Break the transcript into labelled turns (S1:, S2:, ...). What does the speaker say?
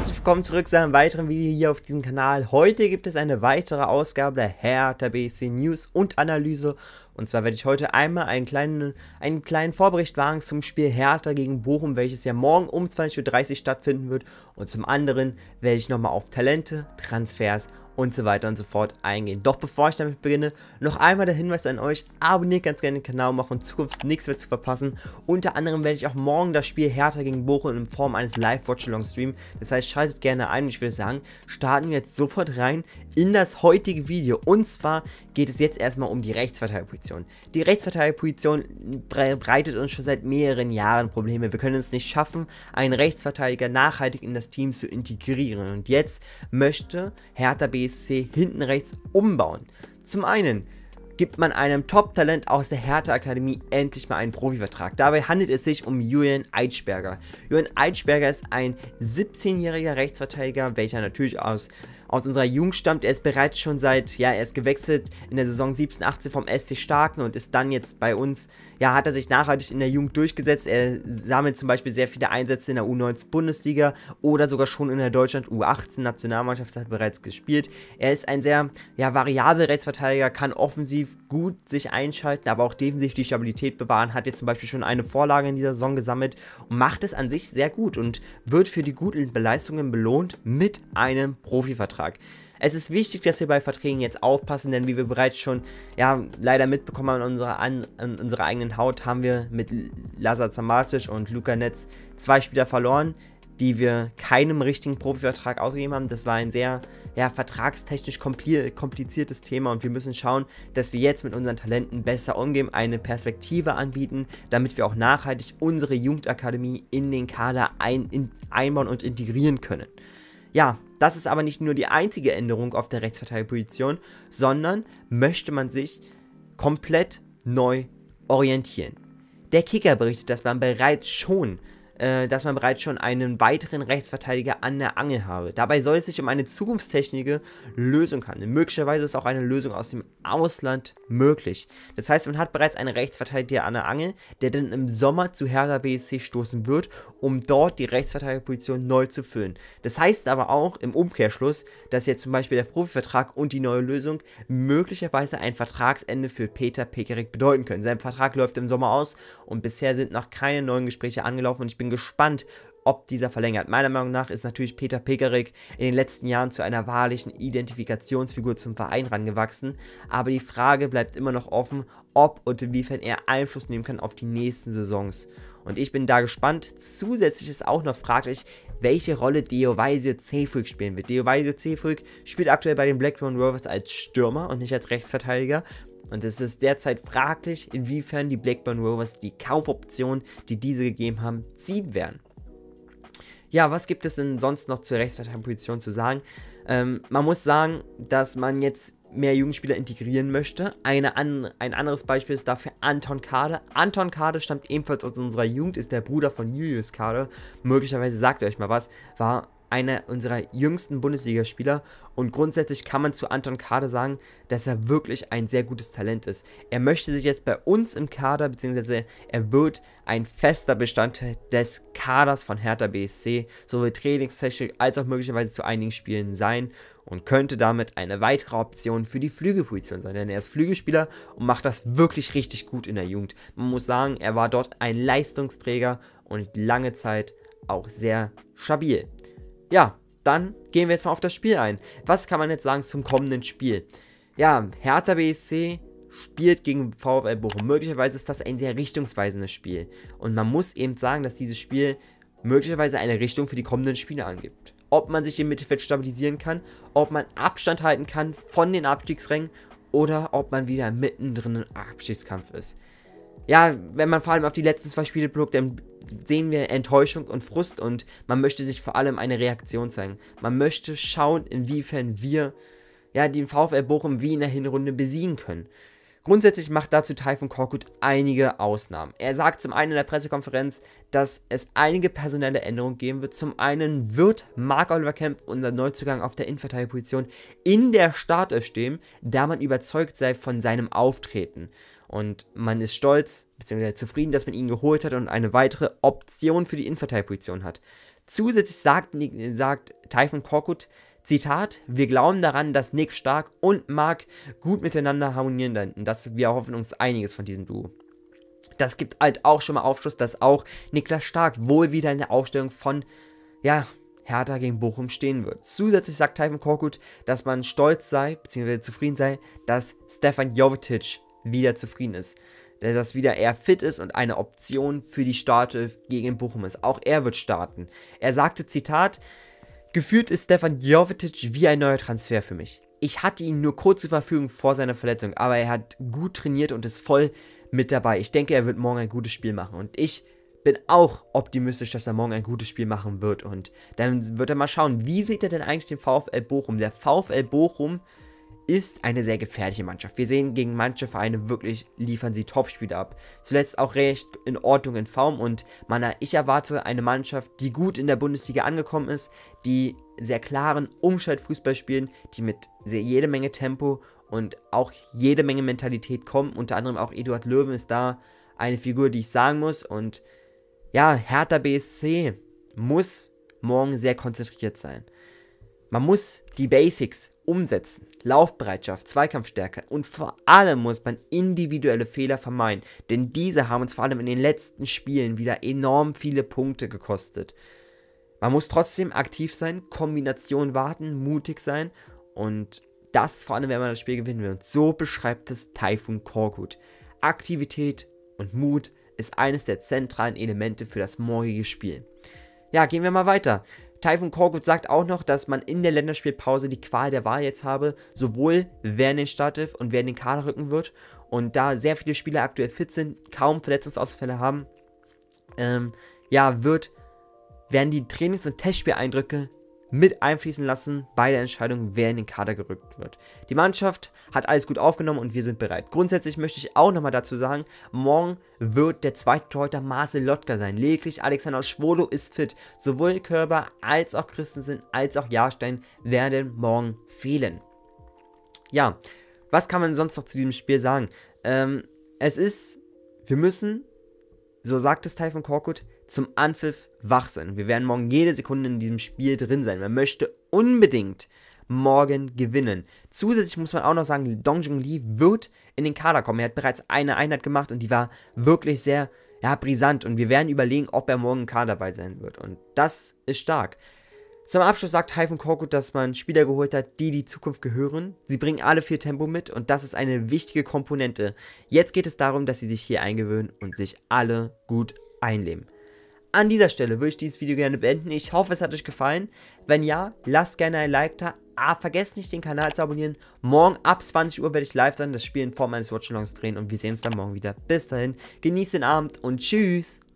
S1: Herzlich willkommen zurück zu einem weiteren Video hier auf diesem Kanal. Heute gibt es eine weitere Ausgabe der Hertha BSC News und Analyse. Und zwar werde ich heute einmal einen kleinen, einen kleinen Vorbericht wagen zum Spiel Hertha gegen Bochum, welches ja morgen um 20.30 Uhr stattfinden wird. Und zum anderen werde ich nochmal auf Talente, Transfers und so weiter und so fort eingehen. Doch bevor ich damit beginne, noch einmal der Hinweis an euch, abonniert ganz gerne den Kanal, um in Zukunft nichts mehr zu verpassen. Unter anderem werde ich auch morgen das Spiel Hertha gegen Bochum in Form eines Live-Watch-Along streamen. Das heißt, schaltet gerne ein und ich würde sagen, starten wir jetzt sofort rein in das heutige Video. Und zwar geht es jetzt erstmal um die Rechtsverteidigerposition. Die Rechtsverteidigerposition bereitet uns schon seit mehreren Jahren Probleme. Wir können es nicht schaffen, einen Rechtsverteidiger nachhaltig in das Team zu integrieren. Und jetzt möchte Hertha BSC BSC hinten rechts umbauen. Zum einen gibt man einem Top-Talent aus der Hertha Akademie endlich mal einen Profivertrag. Dabei handelt es sich um Julian Eitschberger. Julian Eitschberger ist ein 17-jähriger Rechtsverteidiger, welcher natürlich aus aus unserer Jugend stammt. Er ist bereits schon seit, ja, er ist gewechselt in der Saison 17, 18 vom SC Starken und ist dann jetzt bei uns, ja, hat er sich nachhaltig in der Jugend durchgesetzt. Er sammelt zum Beispiel sehr viele Einsätze in der U19 Bundesliga oder sogar schon in der Deutschland U18 Nationalmannschaft hat bereits gespielt. Er ist ein sehr, ja, variabel Rechtsverteidiger, kann offensiv gut sich einschalten, aber auch defensiv die Stabilität bewahren, hat jetzt zum Beispiel schon eine Vorlage in dieser Saison gesammelt und macht es an sich sehr gut und wird für die guten Leistungen belohnt mit einem Profivertrag. Vertrag. Es ist wichtig, dass wir bei Verträgen jetzt aufpassen, denn wie wir bereits schon ja, leider mitbekommen haben, an unserer, an, an unserer eigenen Haut haben wir mit Lazar Zamatic und Luca Netz zwei Spieler verloren, die wir keinem richtigen Profivertrag ausgegeben haben. Das war ein sehr ja, vertragstechnisch kompliziertes Thema und wir müssen schauen, dass wir jetzt mit unseren Talenten besser umgehen, eine Perspektive anbieten, damit wir auch nachhaltig unsere Jugendakademie in den Kader ein, in, einbauen und integrieren können. Ja, das ist aber nicht nur die einzige Änderung auf der Rechtsverteidigerposition, sondern möchte man sich komplett neu orientieren. Der Kicker berichtet, dass man bereits schon äh, dass man bereits schon einen weiteren Rechtsverteidiger an der Angel habe. Dabei soll es sich um eine zukunftstechnische Lösung handeln. Möglicherweise ist auch eine Lösung aus dem Ausland möglich. Das heißt, man hat bereits einen Rechtsverteidiger an der Angel, der dann im Sommer zu Hertha BSC stoßen wird, um dort die Rechtsverteidigerposition neu zu füllen. Das heißt aber auch im Umkehrschluss, dass jetzt zum Beispiel der Profivertrag und die neue Lösung möglicherweise ein Vertragsende für Peter Pekerik bedeuten können. Sein Vertrag läuft im Sommer aus und bisher sind noch keine neuen Gespräche angelaufen und ich bin gespannt, ob dieser verlängert. Meiner Meinung nach ist natürlich Peter Pekarik in den letzten Jahren zu einer wahrlichen Identifikationsfigur zum Verein rangewachsen, aber die Frage bleibt immer noch offen, ob und inwiefern er Einfluss nehmen kann auf die nächsten Saisons. Und ich bin da gespannt. Zusätzlich ist auch noch fraglich, welche Rolle Deovaisio Cefric spielen wird. Deovaisio Cefric spielt aktuell bei den Blackburn Rovers als Stürmer und nicht als Rechtsverteidiger. Und es ist derzeit fraglich, inwiefern die Blackburn Rovers die Kaufoption, die diese gegeben haben, ziehen werden. Ja, was gibt es denn sonst noch zur Rechtsverteidigerposition zu sagen? Ähm, man muss sagen, dass man jetzt mehr Jugendspieler integrieren möchte. Eine an, ein anderes Beispiel ist dafür Anton Kade. Anton Kade stammt ebenfalls aus unserer Jugend, ist der Bruder von Julius Kade. Möglicherweise sagt ihr euch mal was, war einer unserer jüngsten Bundesligaspieler und grundsätzlich kann man zu Anton Kader sagen, dass er wirklich ein sehr gutes Talent ist. Er möchte sich jetzt bei uns im Kader, beziehungsweise er wird ein fester Bestandteil des Kaders von Hertha BSC, sowohl trainingstechnisch als auch möglicherweise zu einigen Spielen sein und könnte damit eine weitere Option für die Flügelposition sein, denn er ist Flügelspieler und macht das wirklich richtig gut in der Jugend. Man muss sagen, er war dort ein Leistungsträger und lange Zeit auch sehr stabil ja, dann gehen wir jetzt mal auf das Spiel ein. Was kann man jetzt sagen zum kommenden Spiel? Ja, Hertha BSC spielt gegen VfL Bochum. Möglicherweise ist das ein sehr richtungsweisendes Spiel. Und man muss eben sagen, dass dieses Spiel möglicherweise eine Richtung für die kommenden Spiele angibt. Ob man sich im Mittelfeld stabilisieren kann, ob man Abstand halten kann von den Abstiegsrängen oder ob man wieder mittendrin im Abstiegskampf ist ja, wenn man vor allem auf die letzten zwei Spiele blickt, dann sehen wir Enttäuschung und Frust und man möchte sich vor allem eine Reaktion zeigen. Man möchte schauen, inwiefern wir ja, den VfL Bochum wie in der Hinrunde besiegen können. Grundsätzlich macht dazu Typhon Korkut einige Ausnahmen. Er sagt zum einen in der Pressekonferenz, dass es einige personelle Änderungen geben wird. Zum einen wird Marc-Oliver Kempf, unser Neuzugang auf der Innenverteidigerposition, in der Startelf stehen, da man überzeugt sei von seinem Auftreten. Und man ist stolz bzw. zufrieden, dass man ihn geholt hat und eine weitere Option für die Innenverteidigerposition hat. Zusätzlich sagt, sagt Taifun Korkut, Zitat, wir glauben daran, dass Nick Stark und Mark gut miteinander harmonieren werden und Das, wir hoffen uns einiges von diesem Duo. Das gibt halt auch schon mal Aufschluss, dass auch Niklas Stark wohl wieder in der Aufstellung von, ja, Hertha gegen Bochum stehen wird. Zusätzlich sagt Taifun Korkut, dass man stolz sei, bzw. zufrieden sei, dass Stefan Jovetic wieder zufrieden ist. Dass wieder er fit ist und eine Option für die Startelf gegen Bochum ist. Auch er wird starten. Er sagte, Zitat, gefühlt ist Stefan Jovetic wie ein neuer Transfer für mich. Ich hatte ihn nur kurz zur Verfügung vor seiner Verletzung, aber er hat gut trainiert und ist voll mit dabei. Ich denke, er wird morgen ein gutes Spiel machen und ich bin auch optimistisch, dass er morgen ein gutes Spiel machen wird und dann wird er mal schauen, wie sieht er denn eigentlich den VfL Bochum? Der VfL Bochum ist eine sehr gefährliche Mannschaft. Wir sehen, gegen manche Vereine wirklich liefern sie Topspiele ab. Zuletzt auch recht in Ordnung in Form und Mana, ich erwarte eine Mannschaft, die gut in der Bundesliga angekommen ist, die sehr klaren Umschaltfußball spielen, die mit sehr jede Menge Tempo und auch jede Menge Mentalität kommen. Unter anderem auch Eduard Löwen ist da eine Figur, die ich sagen muss. Und ja, Hertha BSC muss morgen sehr konzentriert sein. Man muss die Basics umsetzen. Laufbereitschaft, Zweikampfstärke und vor allem muss man individuelle Fehler vermeiden, denn diese haben uns vor allem in den letzten Spielen wieder enorm viele Punkte gekostet. Man muss trotzdem aktiv sein, Kombination warten, mutig sein und das vor allem, wenn man das Spiel gewinnen will. Und so beschreibt es Typhoon Korkut. Aktivität und Mut ist eines der zentralen Elemente für das morgige Spiel. Ja, gehen wir mal weiter. Typhon Korkut sagt auch noch, dass man in der Länderspielpause die Qual der Wahl jetzt habe, sowohl wer in den Startelf und wer in den Kader rücken wird. Und da sehr viele Spieler aktuell fit sind, kaum Verletzungsausfälle haben, ähm, ja, wird, werden die Trainings- und Testspieleindrücke mit einfließen lassen bei der Entscheidung, wer in den Kader gerückt wird. Die Mannschaft hat alles gut aufgenommen und wir sind bereit. Grundsätzlich möchte ich auch nochmal dazu sagen, morgen wird der zweite Torhüter Marcel Lotka sein. Lediglich Alexander Schwolo ist fit. Sowohl Körber als auch Christensen als auch Jahrstein werden morgen fehlen. Ja, was kann man sonst noch zu diesem Spiel sagen? Ähm, es ist, wir müssen, so sagt es Teil von Korkut, zum Anpfiff wach sein. Wir werden morgen jede Sekunde in diesem Spiel drin sein. Man möchte unbedingt morgen gewinnen. Zusätzlich muss man auch noch sagen, Dong Jung Lee wird in den Kader kommen. Er hat bereits eine Einheit gemacht und die war wirklich sehr ja, brisant. Und wir werden überlegen, ob er morgen im Kader dabei sein wird. Und das ist stark. Zum Abschluss sagt Haifun Korkut, dass man Spieler geholt hat, die die Zukunft gehören. Sie bringen alle viel Tempo mit und das ist eine wichtige Komponente. Jetzt geht es darum, dass sie sich hier eingewöhnen und sich alle gut einleben. An dieser Stelle würde ich dieses Video gerne beenden. Ich hoffe, es hat euch gefallen. Wenn ja, lasst gerne ein Like da. Ah, vergesst nicht, den Kanal zu abonnieren. Morgen ab 20 Uhr werde ich live dann das Spiel in Form eines Watchalongs drehen und wir sehen uns dann morgen wieder. Bis dahin, genießt den Abend und tschüss.